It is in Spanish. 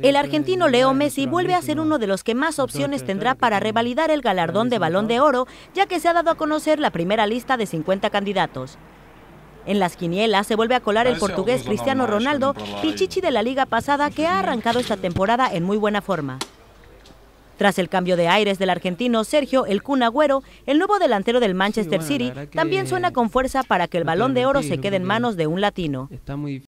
El argentino Leo Messi vuelve a ser uno de los que más opciones tendrá para revalidar el galardón de balón de oro, ya que se ha dado a conocer la primera lista de 50 candidatos. En las quinielas se vuelve a colar el portugués Cristiano Ronaldo, pichichi de la liga pasada que ha arrancado esta temporada en muy buena forma. Tras el cambio de aires del argentino Sergio El Kun el nuevo delantero del Manchester City también suena con fuerza para que el balón de oro se quede en manos de un latino.